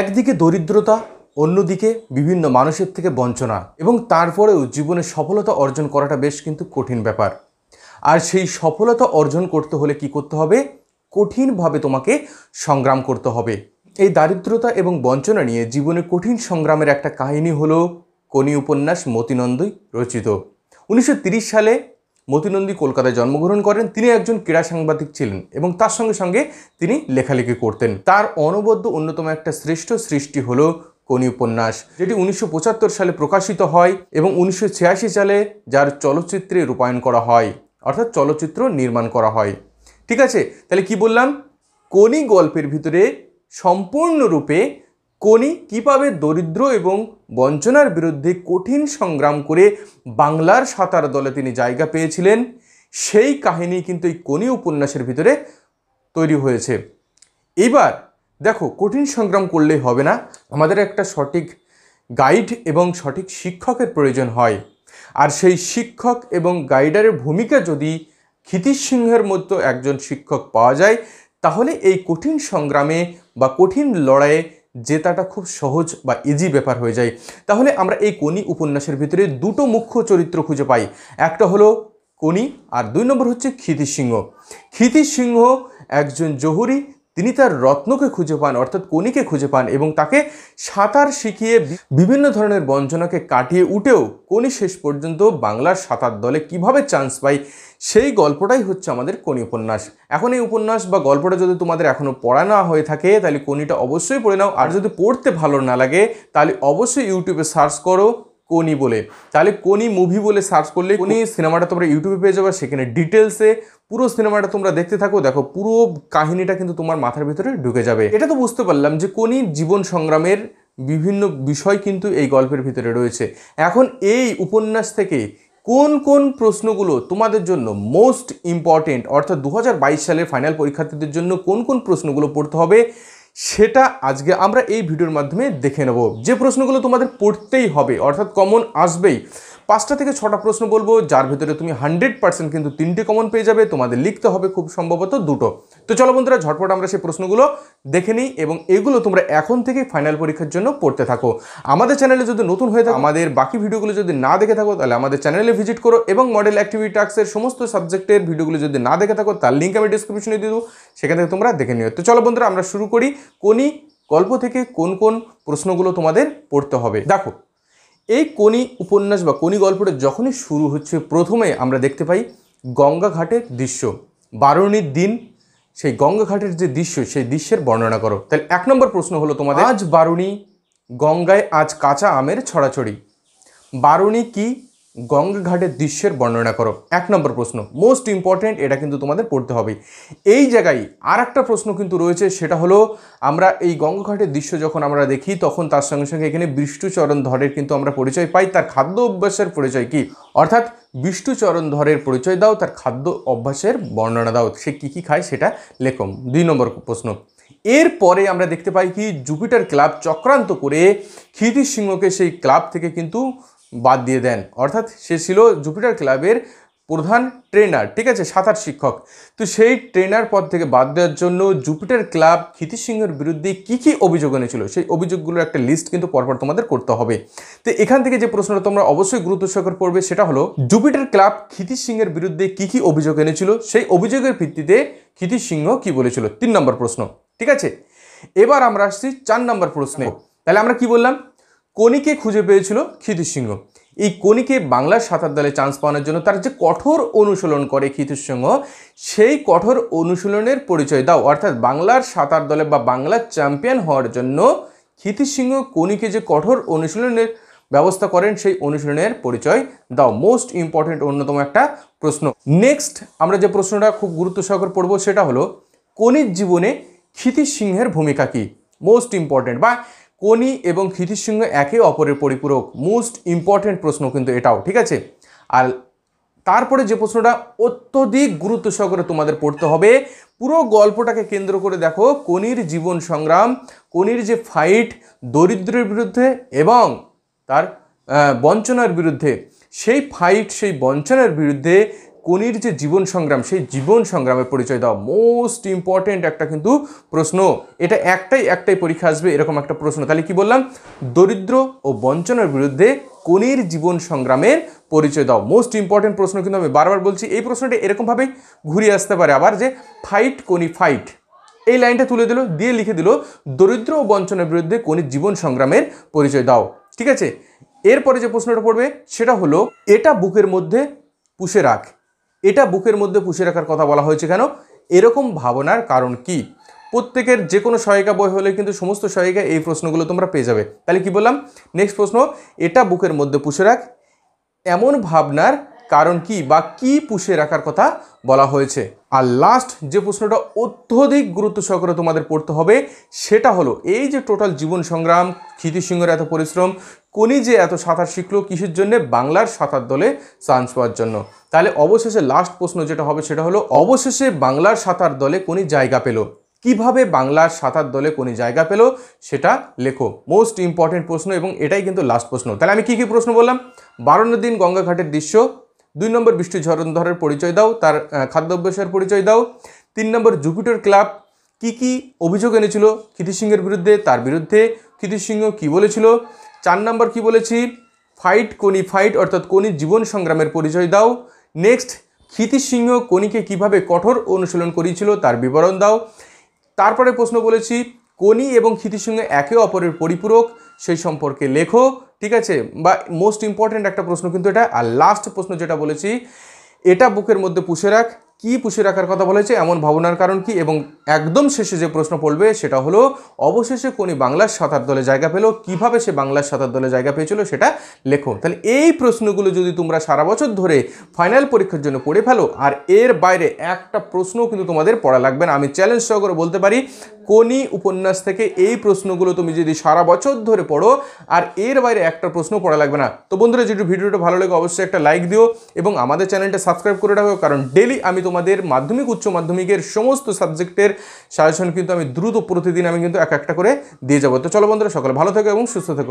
একদিকে দরিদ্রতা অন্যদিকে বিভিন্ন মানুষের থেকে বঞ্চনা এবং তারপরেও জীবনে সফলতা অর্জন করাটা বেশ কিন্তু কঠিন ব্যাপার আর সেই সফলতা অর্জন করতে হলে কি করতে হবে কঠিনভাবে তোমাকে সংগ্রাম করতে হবে এই দারিদ্রতা এবং বঞ্চনা নিয়ে জীবনে কঠিন সংগ্রামের একটা কাহিনী হল কোনি উপন্যাস মতিনন্দই রচিত উনিশশো সালে মতিনন্দী কলকাতায় জন্মগ্রহণ করেন তিনি একজন ক্রীড়া সাংবাদিক ছিলেন এবং তার সঙ্গে সঙ্গে তিনি লেখালেখি করতেন তার অনবদ্য অন্যতম একটা শ্রেষ্ঠ সৃষ্টি হলো কোনি উপন্যাস যেটি উনিশশো সালে প্রকাশিত হয় এবং উনিশশো সালে যার চলচ্চিত্রে রূপায়ণ করা হয় অর্থাৎ চলচ্চিত্র নির্মাণ করা হয় ঠিক আছে তাহলে কি বললাম কোনি গল্পের ভিতরে সম্পূর্ণরূপে কোনি কীভাবে দরিদ্র এবং বঞ্চনার বিরুদ্ধে কঠিন সংগ্রাম করে বাংলার সাঁতার দলে তিনি জায়গা পেয়েছিলেন সেই কাহিনী কিন্তু এই কোনি উপন্যাসের ভিতরে তৈরি হয়েছে এবার দেখো কঠিন সংগ্রাম করলেই হবে না আমাদের একটা সঠিক গাইড এবং সঠিক শিক্ষকের প্রয়োজন হয় আর সেই শিক্ষক এবং গাইডারের ভূমিকা যদি ক্ষিতিশ সিংহের মতো একজন শিক্ষক পাওয়া যায় তাহলে এই কঠিন সংগ্রামে বা কঠিন লড়াইয়ে জেতাটা খুব সহজ বা ইজি ব্যাপার হয়ে যায় তাহলে আমরা এই কোনি উপন্যাসের ভিতরে দুটো মুখ্য চরিত্র খুঁজে পাই একটা হলো কোনি আর দুই নম্বর হচ্ছে ক্ষিতি সিংহ ক্ষিতি সিংহ একজন জহুরি তিনি তার রত্নকে খুঁজে পান অর্থাৎ কণিকে খুঁজে পান এবং তাকে সাঁতার শিখিয়ে বিভিন্ন ধরনের বঞ্চনাকে কাটিয়ে উঠেও কণি শেষ পর্যন্ত বাংলার সাঁতার দলে কিভাবে চান্স পায় সেই গল্পটাই হচ্ছে আমাদের কণি উপন্যাস এখন এই উপন্যাস বা গল্পটা যদি তোমাদের এখনও পড়া না হয়ে থাকে তাহলে কণিটা অবশ্যই পড়ে নাও আর যদি পড়তে ভালো না লাগে তাহলে অবশ্যই ইউটিউবে সার্চ করো কোনি বলে তাহলে কোনি মুভি বলে সার্চ করলে কোনি সিনেমাটা তোমরা ইউটিউবে পেয়ে যাবে সেখানে ডিটেলসে পুরো সিনেমাটা তোমরা দেখতে থাকো দেখো পুরো কাহিনীটা কিন্তু তোমার মাথার ভিতরে ঢুকে যাবে এটা তো বুঝতে পারলাম যে কোনি জীবন সংগ্রামের বিভিন্ন বিষয় কিন্তু এই গল্পের ভিতরে রয়েছে এখন এই উপন্যাস থেকে কোন কোন প্রশ্নগুলো তোমাদের জন্য মোস্ট ইম্পর্টেন্ট অর্থাৎ দু সালের ফাইনাল পরীক্ষার্থীদের জন্য কোন কোন প্রশ্নগুলো পড়তে হবে সেটা আজকে আমরা এই ভিডিওর মাধ্যমে দেখে নেব যে প্রশ্নগুলো তোমাদের পড়তেই হবে অর্থাৎ কমন আসবেই পাঁচটা থেকে ছটা প্রশ্ন বলবো যার ভিতরে তুমি হান্ড্রেড পার্সেন্ট কিন্তু তিনটে কমন পেয়ে যাবে তোমাদের লিখতে হবে খুব সম্ভবত দুটো তো চলো বন্ধুরা ঝটপট আমরা সেই প্রশ্নগুলো দেখে নিই এবং এগুলো তোমরা এখন থেকেই ফাইনাল পরীক্ষার জন্য পড়তে থাকো আমাদের চ্যানেলে যদি নতুন হয়ে থাকে আমাদের বাকি ভিডিওগুলো যদি না দেখে থাকো তাহলে আমাদের চ্যানেলে ভিজিট করো এবং মডেল অ্যাক্টিভিটি টাস্কের সমস্ত সাবজেক্টের ভিডিওগুলো যদি না দেখে থাকো তার লিঙ্ক আমি ডিসক্রিপশনে দিয়ে দেবো সেখান থেকে তোমরা দেখে নিও তো চলো বন্ধুরা আমরা শুরু করি কোনি গল্প থেকে কোন কোন প্রশ্নগুলো তোমাদের পড়তে হবে দেখো এই কোনি উপন্যাস বা কোনি গল্পটা যখনই শুরু হচ্ছে প্রথমে আমরা দেখতে পাই গঙ্গা ঘাটের দৃশ্য বারণীর দিন সেই গঙ্গাঘাটের যে দৃশ্য সেই দৃশ্যের বর্ণনা করো তাহলে এক নম্বর প্রশ্ন হলো তোমাদের আজ বারুণী গঙ্গায় আজ কাঁচা আমের ছড়াছড়ি বারুণী কি গঙ্গা ঘাটের দৃশ্যের বর্ণনা করো এক নম্বর প্রশ্ন মোস্ট ইম্পর্টেন্ট এটা কিন্তু তোমাদের পড়তে হবে এই জায়গায় আর একটা প্রশ্ন কিন্তু রয়েছে সেটা হলো আমরা এই গঙ্গা ঘাটের দৃশ্য যখন আমরা দেখি তখন তার সঙ্গে সঙ্গে এখানে বিষ্ণুচরণ ধরের কিন্তু আমরা পরিচয় পাই তার খাদ্য অভ্যাসের পরিচয় কি অর্থাৎ বিষ্ণুচরণ ধরের পরিচয় দাও তার খাদ্য অভ্যাসের বর্ণনা দাও সে কী কী খায় সেটা লেখম দুই নম্বর প্রশ্ন এরপরে আমরা দেখতে পাই কি জুপিটার ক্লাব চক্রান্ত করে ক্ষিতি সিংহকে সেই ক্লাব থেকে কিন্তু বাদ দিয়ে দেন অর্থাৎ সে ছিল জুপিটার ক্লাবের প্রধান ট্রেনার ঠিক আছে সাঁতার শিক্ষক তো সেই ট্রেনার পদ থেকে বাদ দেওয়ার জন্য জুপিটার ক্লাব ক্ষিতি সিংহের বিরুদ্ধে কি কি অভিযোগ এনেছিল সেই অভিযোগগুলোর একটা লিস্ট কিন্তু পরপর তোমাদের করতে হবে তো এখান থেকে যে প্রশ্নটা তোমরা অবশ্যই গুরুত্ব সহকার পড়বে সেটা হলো জুপিটার ক্লাব ক্ষিতি সিংহের বিরুদ্ধে কি কি অভিযোগ এনেছিল সেই অভিযোগের ভিত্তিতে ক্ষিতি সিংহ কি বলেছিল তিন নম্বর প্রশ্ন ঠিক আছে এবার আমরা আসছি চার নম্বর প্রশ্নে তাহলে আমরা কি বললাম কোনিকে খুঁজে পেয়েছিল ক্ষিতিশ সিংহ এই কোনিকে বাংলার সাঁতার দলে চান্স পাওয়ানোর জন্য তার যে কঠোর অনুশীলন করে ক্ষিতিশ সিংহ সেই কঠোর অনুশীলনের পরিচয় দাও অর্থাৎ বাংলার সাঁতার দলে বা বাংলার চ্যাম্পিয়ন হওয়ার জন্য ক্ষিতিশ সিংহ কোনিকে যে কঠোর অনুশীলনের ব্যবস্থা করেন সেই অনুশীলনের পরিচয় দাও মোস্ট ইম্পর্টেন্ট অন্যতম একটা প্রশ্ন নেক্সট আমরা যে প্রশ্নটা খুব গুরুত্ব সহকার পড়ব সেটা হলো কোনির জীবনে ক্ষিতিশ সিংহের ভূমিকা কী মোস্ট ইম্পর্টেন্ট বা কোনি এবং সঙ্গে একে অপরের পরিপূরক মোস্ট ইম্পর্টেন্ট প্রশ্ন কিন্তু এটাও ঠিক আছে আর তারপরে যে প্রশ্নটা অত্যধিক গুরুত্ব সহকারে তোমাদের পড়তে হবে পুরো গল্পটাকে কেন্দ্র করে দেখো কোনির জীবন সংগ্রাম কোনির যে ফাইট দরিদ্রের বিরুদ্ধে এবং তার বঞ্চনার বিরুদ্ধে সেই ফাইট সেই বঞ্চনার বিরুদ্ধে কোনির যে জীবন সংগ্রাম সেই জীবন সংগ্রামের পরিচয় দেওয়া মোস্ট ইম্পর্টেন্ট একটা কিন্তু প্রশ্ন এটা একটাই একটাই পরীক্ষা আসবে এরকম একটা প্রশ্ন তাহলে কি বললাম দরিদ্র ও বঞ্চনার বিরুদ্ধে কোনির জীবন সংগ্রামের পরিচয় দাও মোস্ট ইম্পর্টেন্ট প্রশ্ন কিন্তু আমি বারবার বলছি এই প্রশ্নটা এরকমভাবে ঘুরিয়ে আসতে পারে আবার যে ফাইট কোনি ফাইট এই লাইনটা তুলে দিল দিয়ে লিখে দিল দরিদ্র ও বঞ্চনার বিরুদ্ধে কোনির জীবন সংগ্রামের পরিচয় দাও ঠিক আছে এরপরে যে প্রশ্নটা পড়বে সেটা হলো এটা বুকের মধ্যে পুষে রাখ এটা বুকের মধ্যে পুষে রাখার কথা বলা হয়েছে কেন এরকম ভাবনার কারণ কি প্রত্যেকের যে কোনো সহায়িকা বই হলে কিন্তু সমস্ত সহায়িকা এই প্রশ্নগুলো তোমরা পেয়ে যাবে তাহলে কি বললাম নেক্সট প্রশ্ন এটা বুকের মধ্যে পুষে রাখ এমন ভাবনার কারণ কি বা কি পুষে রাখার কথা বলা হয়েছে আর লাস্ট যে প্রশ্নটা অত্যধিক গুরুত্ব সহকারে তোমাদের পড়তে হবে সেটা হলো এই যে টোটাল জীবন সংগ্রাম ক্ষিতিসিংহের এত পরিশ্রম কোনি যে এত সাঁতার শিখলো কিসের জন্য বাংলার সাঁতার দলে চান্স পাওয়ার জন্য তাহলে অবশেষে লাস্ট প্রশ্ন যেটা হবে সেটা হলো অবশেষে বাংলার সাঁতার দলে কোনি জায়গা পেল কিভাবে বাংলার সাঁতার দলে কোন জায়গা পেল সেটা লেখো মোস্ট ইম্পর্টেন্ট প্রশ্ন এবং এটাই কিন্তু লাস্ট প্রশ্ন তাহলে আমি কি কি প্রশ্ন বললাম বারোনো দিন গঙ্গাঘাটের দৃশ্য দুই নম্বর বৃষ্টি ঝরণধরের পরিচয় দাও তার খাদ্যাভ্যাসের পরিচয় দাও তিন নম্বর জুপিটার ক্লাব কি কি অভিযোগ এনেছিল ক্ষিতি সিংহের বিরুদ্ধে তার বিরুদ্ধে ক্ষিতি সিংহ কী বলেছিল চার নম্বর কি বলেছি ফাইট কোনি ফাইট অর্থাৎ কোনি জীবন সংগ্রামের পরিচয় দাও নেক্সট ক্ষিতিসিংহ কোনিকে কিভাবে কঠোর অনুশীলন করিয়েছিল তার বিবরণ দাও তারপরে প্রশ্ন বলেছি কোনি এবং ক্ষিতিসিংহ একে অপরের পরিপূরক সেই সম্পর্কে লেখো ঠিক আছে বা মোস্ট ইম্পর্ট্যান্ট একটা প্রশ্ন কিন্তু এটা আর লাস্ট প্রশ্ন যেটা বলেছি এটা বুকের মধ্যে পুষে রাখ কি পুষে রাখার কথা বলেছে এমন ভাবনার কারণ কি এবং একদম শেষে যে প্রশ্ন পড়বে সেটা হলো অবশেষে কোনি বাংলার সাঁতার দলে জায়গা পেল কিভাবে সে বাংলার সাঁতার দলে জায়গা পেয়েছিল সেটা লেখো তাহলে এই প্রশ্নগুলো যদি তোমরা সারা বছর ধরে ফাইনাল পরীক্ষার জন্য পড়ে ফেলো আর এর বাইরে একটা প্রশ্নও কিন্তু তোমাদের পড়া লাগবে না আমি চ্যালেঞ্জ সহকারে বলতে পারি কোনি উপন্যাস থেকে এই প্রশ্নগুলো তুমি যদি সারা বছর ধরে পড়ো আর এর বাইরে একটা প্রশ্ন পড়া লাগবে না তো বন্ধুরা যদি ভিডিওটা ভালো লাগে অবশ্যই একটা লাইক দিও এবং আমাদের চ্যানেলটা সাবস্ক্রাইব করে রাখো কারণ ডেলি আমি তোমাদের মাধ্যমিক উচ্চ মাধ্যমিকের সমস্ত সাবজেক্টের সাজেশন কিন্তু আমি দ্রুত প্রতিদিন আমি কিন্তু এক একটা করে দিয়ে যাবো তো চলো বন্ধুরা সকলে ভালো থেকো এবং সুস্থ থেকো